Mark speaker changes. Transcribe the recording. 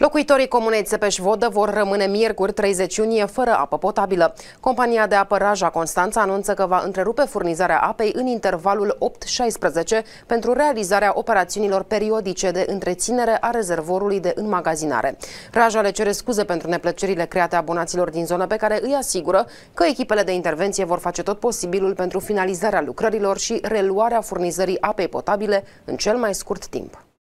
Speaker 1: Locuitorii comunei Țepeș-Vodă vor rămâne miercuri 30 iunie fără apă potabilă. Compania de apă Raja Constanța anunță că va întrerupe furnizarea apei în intervalul 8-16 pentru realizarea operațiunilor periodice de întreținere a rezervorului de înmagazinare. Raja le cere scuze pentru neplăcerile create abonaților din zonă pe care îi asigură că echipele de intervenție vor face tot posibilul pentru finalizarea lucrărilor și reluarea furnizării apei potabile în cel mai scurt timp.